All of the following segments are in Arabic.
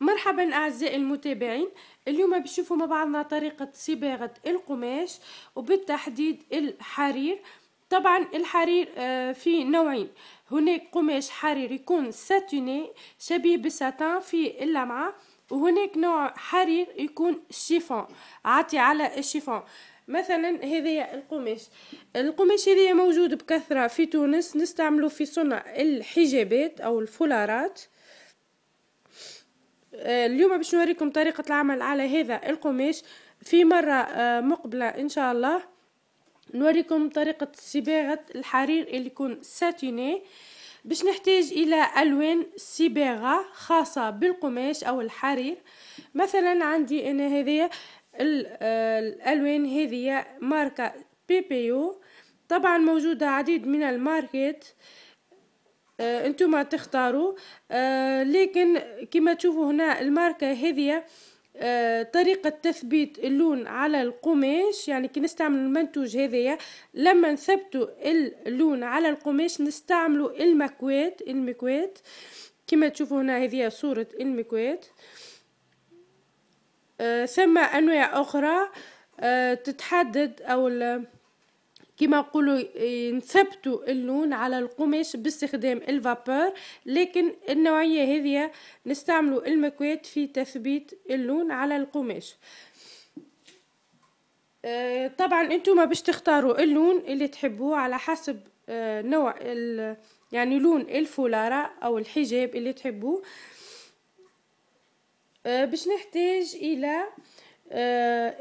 مرحبا اعزائي المتابعين اليوم بشوفوا مع بعضنا طريقه صباغه القماش وبالتحديد الحرير طبعا الحرير آه، في نوعين هناك قماش حرير يكون ساتيني شبيه بالساتان في اللمعه وهناك نوع حرير يكون شيفون عاتي على الشيفون مثلا هذايا القماش القماش هذايا موجود بكثره في تونس نستعمله في صنع الحجابات او الفولارات آه، اليوم باش نوريكم طريقة العمل على هذا القماش في مرة آه، مقبلة إن شاء الله نوريكم طريقة صباغة الحرير اللي يكون ساتيني باش نحتاج إلى ألوان صباغة خاصة بالقماش أو الحرير مثلا عندي أنا هذه آه، الألوان هذه ماركة بيبيو طبعا موجودة عديد من الماركات آه آه، انتم تختاروا آه، لكن كما تشوفوا هنا الماركة هذه آه، طريقة تثبيت اللون على القماش يعني كي نستعمل المنتوج هذايا لما نثبتوا اللون على القماش نستعملوا المكوات المكوات كما تشوفوا هنا هذه صورة المكوات ثم أنواع أخرى تتحدد أو كما نقولوا إيه، نثبتوا اللون على القماش باستخدام الفابور لكن النوعية هذه نستعملوا المكوات في تثبيت اللون على القماش إيه، طبعا انتم باش تختاروا اللون اللي تحبوه على حسب إيه، نوع يعني لون الفولارة او الحجاب اللي تحبوه باش نحتاج الى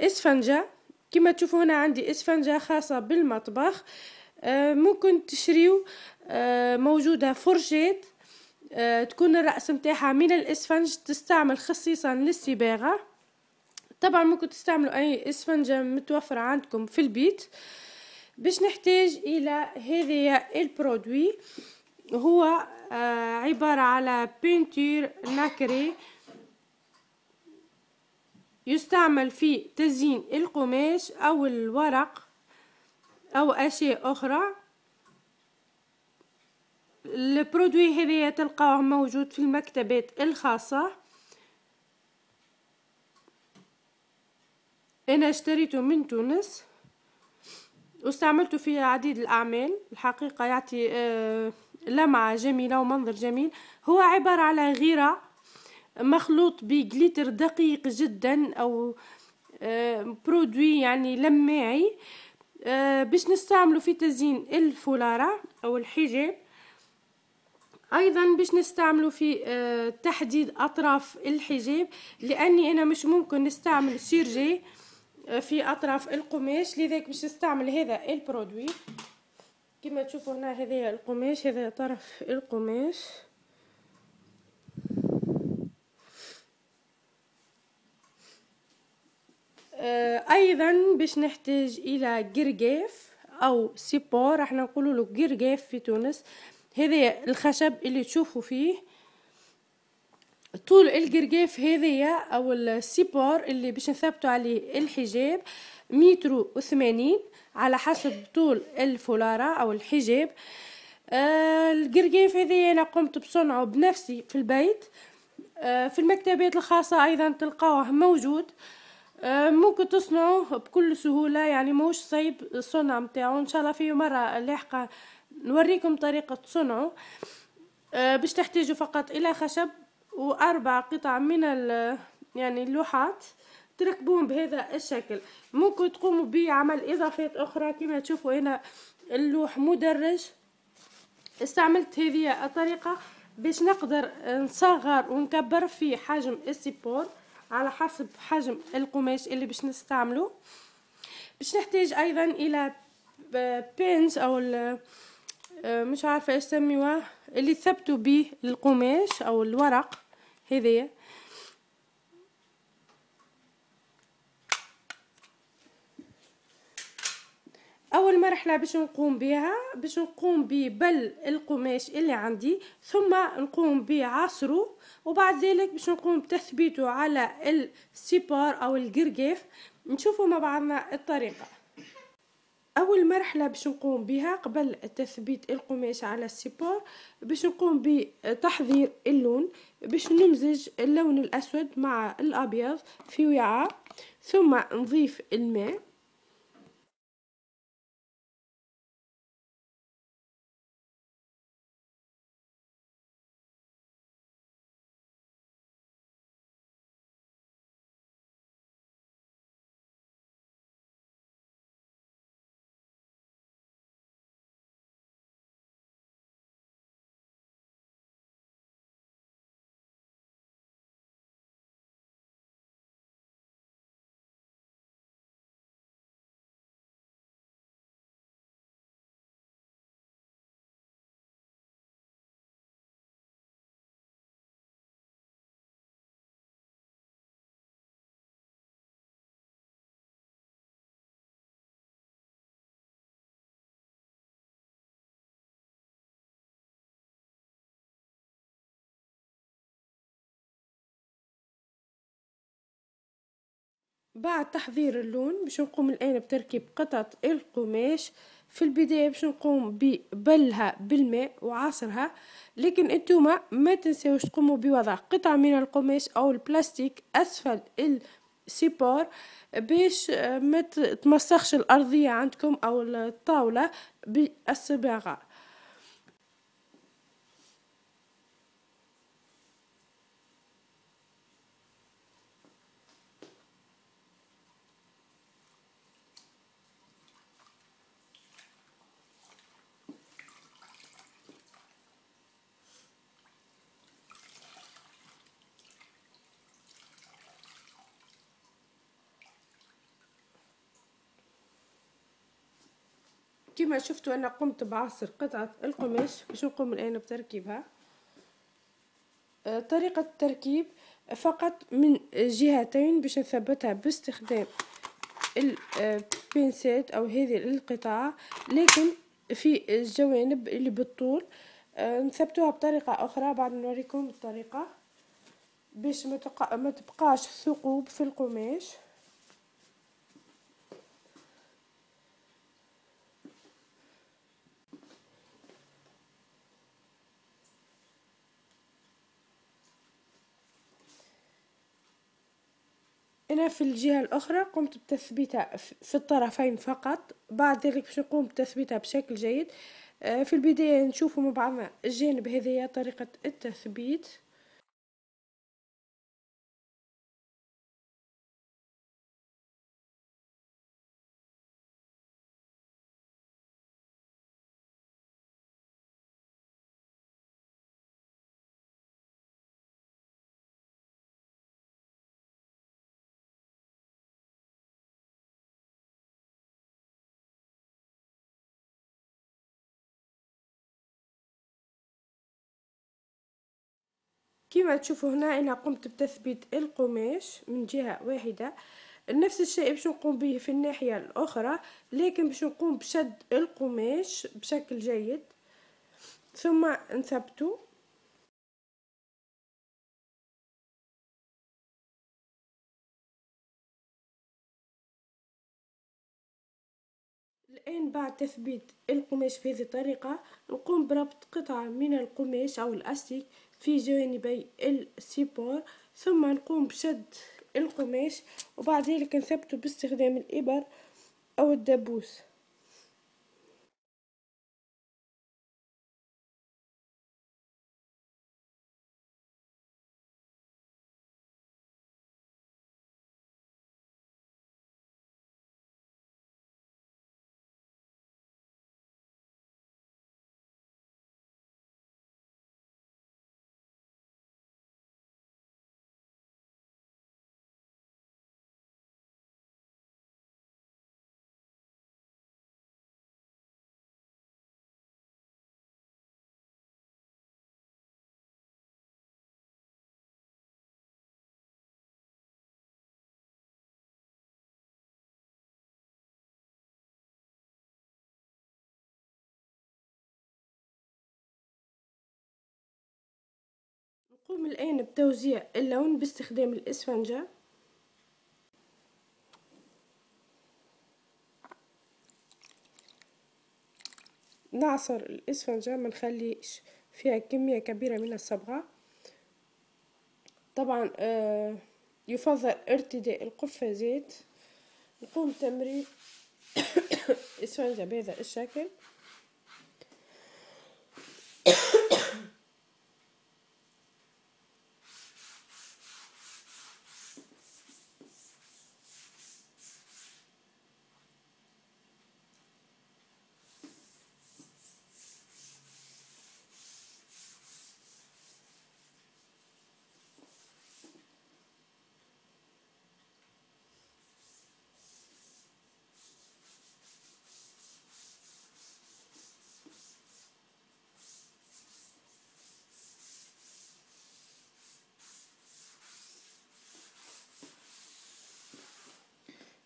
اسفنجه كما تشوفوا هنا عندي اسفنجة خاصة بالمطبخ آه، ممكن تشريو آه، موجودة فرشيت آه، تكون الرأس متاحة من الاسفنج تستعمل خصيصا للصباغة طبعا ممكن تستعملوا اي اسفنجة متوفرة عندكم في البيت باش نحتاج الى هذه البرودوي هو عبارة على بينتير ناكري يستعمل في تزيين القماش أو الورق أو أشياء أخرى البرودوي هذا تلقاه موجود في المكتبات الخاصة أنا اشتريته من تونس واستعملته في عديد الأعمال الحقيقة يعطي آه، لمعة جميلة ومنظر جميل هو عبارة على غيرة مخلوط بجليتر دقيق جدا او آه، برودوي يعني لماعي آه، باش نستعمله في تزيين الفولارة او الحجاب ايضا باش نستعمله في آه، تحديد اطراف الحجاب لاني انا مش ممكن نستعمل سيرجي في اطراف القماش لذلك باش نستعمل هذا البرودوي كما تشوفوا هنا هذا القماش هذا طرف القماش آه، ايضا باش نحتاج الى قرقاف او سيبور راح نقولوا له قرقاف في تونس هذا الخشب اللي تشوفوا فيه طول القرقاف هذايا او السيبور اللي باش نثبتوا عليه الحجاب متر وثمانين على حسب طول الفولارة او الحجاب آه القرقاف هذايا انا قمت بصنعه بنفسي في البيت آه في المكتبات الخاصة ايضا تلقاوه موجود آه آه، ممكن تصنعوه بكل سهولة يعني موش صعيب الصنع نتاعو ان شاء الله في مرة لاحقة نوريكم طريقة صنعه آه، باش تحتاجوا فقط الى خشب واربع قطع من يعني اللوحات تركبوهم بهذا الشكل ممكن تقوموا بعمل اضافات اخرى كما تشوفوا هنا اللوح مدرج استعملت هذه الطريقة باش نقدر نصغر ونكبر في حجم السيبور على حسب حجم القماش اللي باش نستعمله باش نحتاج ايضا الى بينز او آه، مش عارفه ايش سميوه اللي ثبتوا به القماش او الورق هذايا اول مرحله باش نقوم بها باش نقوم ببل القماش اللي عندي ثم نقوم بعصره وبعد ذلك باش نقوم بتثبيته على السيبار او القرقيف نشوفوا مع بعضنا الطريقه اول مرحله باش نقوم بها قبل تثبيت القماش على السيبار باش نقوم بتحضير اللون باش نمزج اللون الاسود مع الابيض في وعاء ثم نضيف الماء بعد تحضير اللون باش نقوم الان بتركيب قطعة القماش في البداية باش نقوم ببلها بالماء وعصرها لكن انتوما ما تنسوش تقوموا بوضع قطعة من القماش او البلاستيك اسفل السيبور باش آه، ما تمسخش الارضية عندكم او الطاولة بالصباغة كما شفتوا أنا قمت بعصر قطعة القماش باش نقوم الآن بتركيبها آه، طريقة التركيب فقط من جهتين باش نثبتها باستخدام البنسات آه، أو هذه القطعة لكن في الجوانب اللي بالطول آه، نثبتوها بطريقة أخرى بعد نوريكم الطريقة باش ما, ما تبقاش ثقوب في القماش انا في الجهة الأخرى قمت بتثبيتها في الطرفين فقط بعد ذلك باش نقوم بتثبيتها بشكل جيد آه، في البداية نشوفوا مع بعضنا الجانب هذايا طريقة التثبيت كما تشوفوا هنا انا قمت بتثبيت القماش من جهه واحده نفس الشيء باش نقوم به في الناحيه الاخرى لكن باش نقوم بشد القماش بشكل جيد ثم نثبته الآن بعد تثبيت القماش بهذه الطريقة نقوم بربط قطعة من القماش أو الأستيك في جانبي السيبور ثم نقوم بشد القماش وبعد ذلك نثبته باستخدام الإبر أو الدبوس نقوم الآن بتوزيع اللون باستخدام الإسفنجة نعصر الإسفنجة ما نخليش فيها كمية كبيرة من الصبغة طبعا آه، يفضل ارتداء القفازات نقوم تمرير إسفنجة بهذا الشكل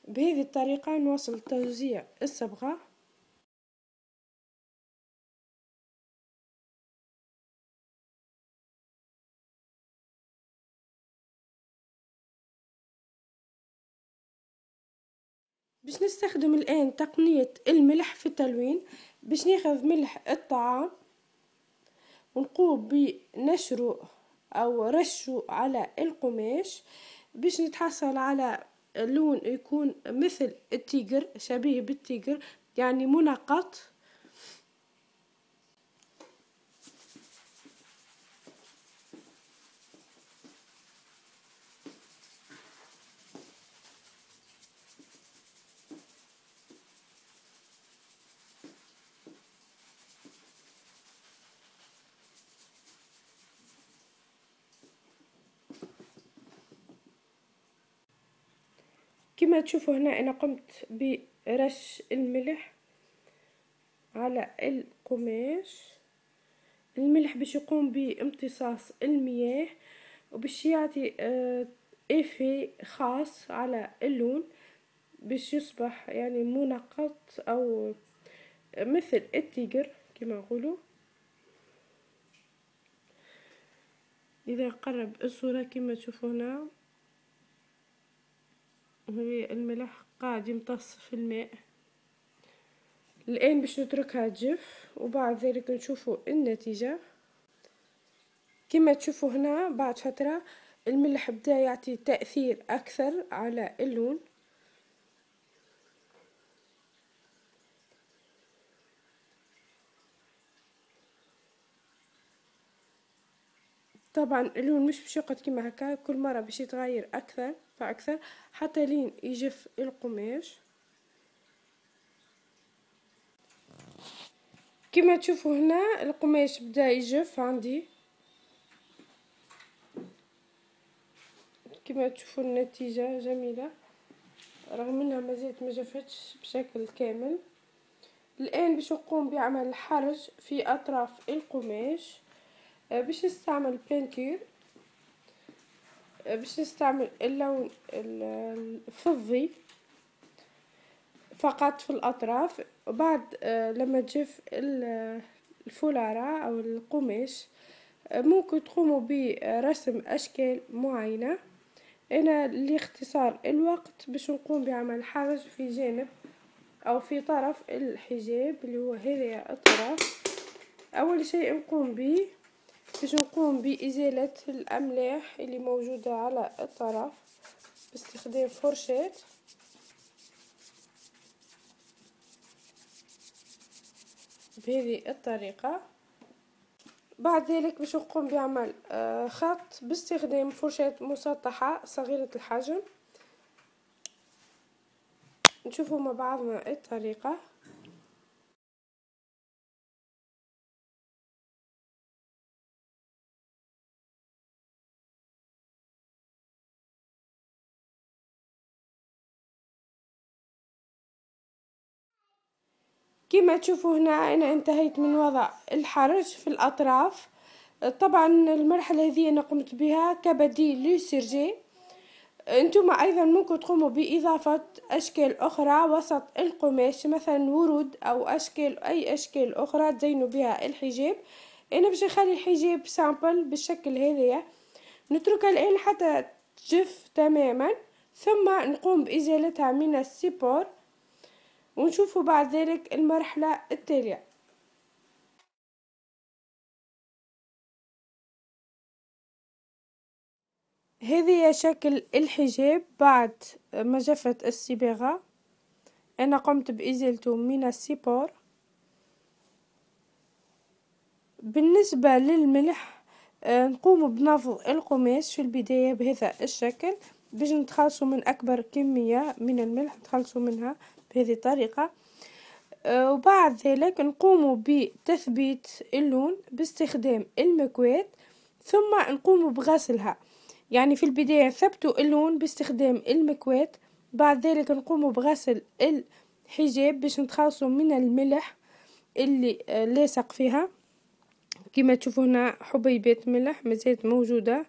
بهذه الطريقة نواصل توزيع الصبغة باش نستخدم الآن تقنية الملح في التلوين باش ناخذ ملح الطعام ونقوم بنشره أو رشه على القماش باش نتحصل على لون يكون مثل التيجر شبيه بالتيجر يعني منقط كما تشوفوا هنا انا قمت برش الملح على القماش الملح باش يقوم بامتصاص المياه وباش يعطي ايفي آه، خاص على اللون باش يصبح يعني منقط او مثل التيجر كما نقولوا اذا قرب الصوره كما تشوفوا هنا الملح قاعد يمتص في الماء الآن باش نتركها تجف وبعد ذلك نشوفوا النتيجة كما تشوفوا هنا بعد فترة الملح بدا يعطي تأثير أكثر على اللون طبعا اللون مش باش يقعد كيما هكا كل مره باش يتغير اكثر فاكثر حتى لين يجف القماش كما تشوفوا هنا القماش بدا يجف عندي كما تشوفوا النتيجه جميله رغم انها مازالت ما جفتش بشكل كامل الان باش نقوم بعمل الحرج في اطراف القماش آه، باش نستعمل بانتير آه، باش نستعمل اللون الفضي فقط في الأطراف بعد آه، لما تجف الفولارة أو القماش ممكن تقوموا برسم أشكال معينة أنا لاختصار الوقت باش نقوم بعمل حرج في جانب أو في طرف الحجاب اللي هو هذا الطرف أول شيء نقوم به باش نقوم بإزالة الأملاح اللي موجودة على الطرف باستخدام فرشاة بهذه الطريقة بعد ذلك باش نقوم بعمل آه، خط باستخدام فرشاة مسطحة صغيرة الحجم نشوفوا مع بعضنا الطريقة كما تشوفوا هنا انا انتهيت من وضع الحرج في الاطراف طبعا المرحله هذه انا قمت بها كبديل للسرجي انتم ايضا ممكن تقوموا باضافه اشكال اخرى وسط القماش مثلا ورود او اشكال اي اشكال اخرى تزينوا بها الحجاب انا باش نخلي الحجاب سامبل بالشكل هذايا نتركها الان حتى تجف تماما ثم نقوم بازالتها من السيبور ونشوفوا بعد ذلك المرحلة التالية هذه هي شكل الحجاب بعد ما جفت أنا قمت بإزالته من السيبور بالنسبة للملح آه، نقوم بنفض القماش في البداية بهذا الشكل باش نتخلصوا من أكبر كمية من الملح نتخلصوا منها بهذه الطريقة آه، وبعد ذلك نقوم بتثبيت اللون باستخدام المكواة ثم نقوم بغسلها يعني في البداية نثبت اللون باستخدام المكواة بعد ذلك نقوم بغسل الحجاب باش نتخلصوا من الملح اللي آه، لاصق فيها كما تشوفوا هنا حبيبات ملح مازالت موجودة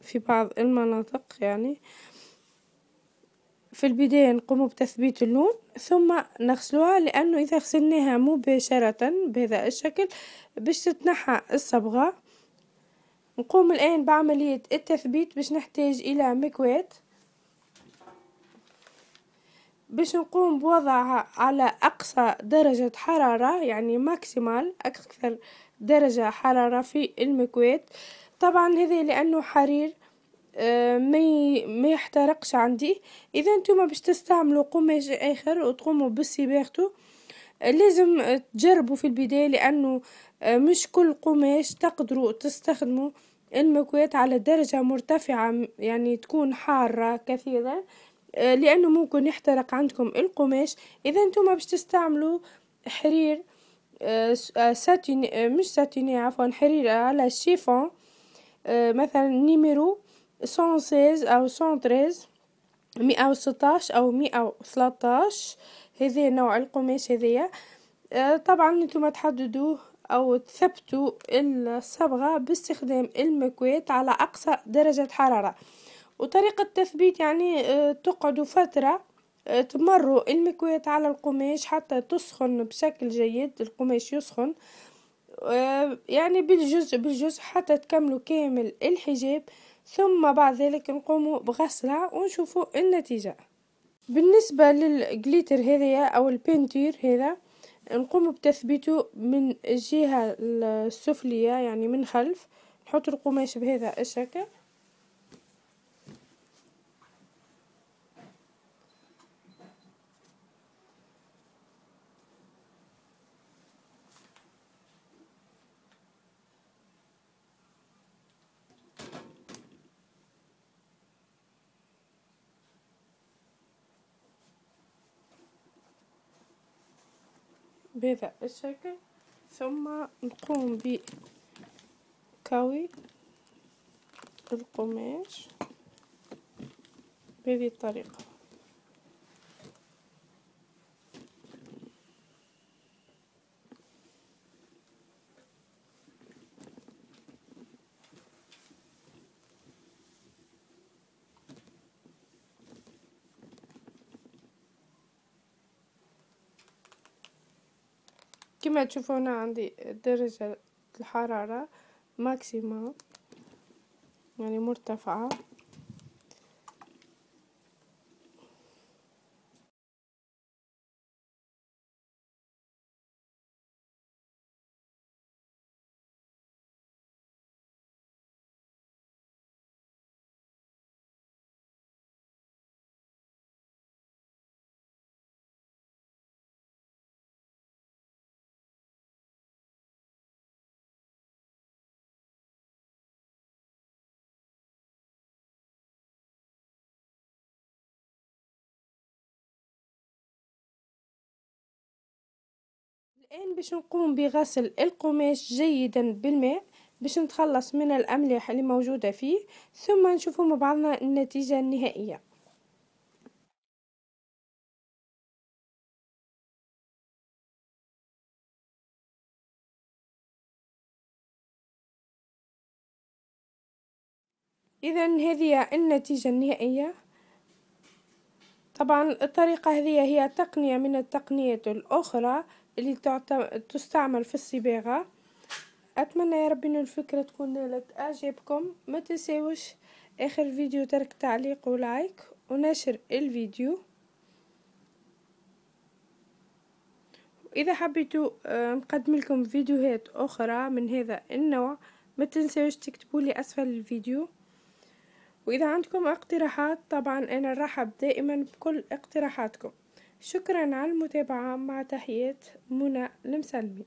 في بعض المناطق يعني في البداية نقوم بتثبيت اللون ثم نغسلوها لأنه إذا غسلناها مباشرة بهذا الشكل باش تتنحى الصبغة نقوم الآن بعملية التثبيت باش نحتاج إلى مكوات باش نقوم بوضعها على أقصى درجة حرارة يعني ماكسيمال أكثر درجة حرارة في المكوات طبعا هذا لأنه حرير ما ما يحترقش عندي اذا نتوما باش تستعملوا قماش اخر وتقوموا بصباغته لازم تجربوا في البدايه لانه آه، مش كل قماش تقدروا تستخدموا المكوات على درجة مرتفعة يعني تكون حارة كثيرة آه، لأنه ممكن يحترق عندكم القماش إذا أنتم باش تستعملوا حرير آه، ساتيني مش ساتيني عفوا حرير على الشيفون مثلا نيميرو 116 أو 113 مئة أو مئة هذه هذا نوع القماش هذايا آه، طبعا انتم تحددوه أو تثبتوا الصبغة باستخدام المكواة على أقصى درجة حرارة وطريقة التثبيت يعني آه، تقعدوا فترة آه، تمروا المكواة على القماش حتى تسخن بشكل جيد القماش يسخن يعني بالجزء بالجزء حتى تكملوا كامل الحجاب ثم بعد ذلك نقوم بغسلها ونشوف النتيجة بالنسبة للجليتر هذا أو البنتير هذا نقوم بتثبيته من الجهة السفلية يعني من خلف نحط القماش بهذا الشكل بهذا الشكل ثم نقوم بكوي القماش بهذه الطريقه كما تشوفوا هنا عندي درجة الحرارة ماكسيموم يعني مرتفعة الآن باش نقوم بغسل القماش جيدا بالماء باش نتخلص من الأملاح اللي موجودة فيه ثم نشوفوا مع بعضنا النتيجة النهائية إذا هذه النتيجة النهائية طبعا الطريقة هذه هي تقنية من التقنيات الأخرى اللي تستعمل في الصباغة أتمنى يا رب أن الفكرة تكون نالت أعجابكم ما تنسيوش آخر فيديو ترك تعليق ولايك ونشر الفيديو إذا حبيتوا آه، نقدم لكم فيديوهات أخرى من هذا النوع ما تنسيوش تكتبوا لي أسفل الفيديو وإذا عندكم اقتراحات طبعا أنا نرحب دائما بكل اقتراحاتكم شكرا على المتابعة مع تحيات منى المسلمي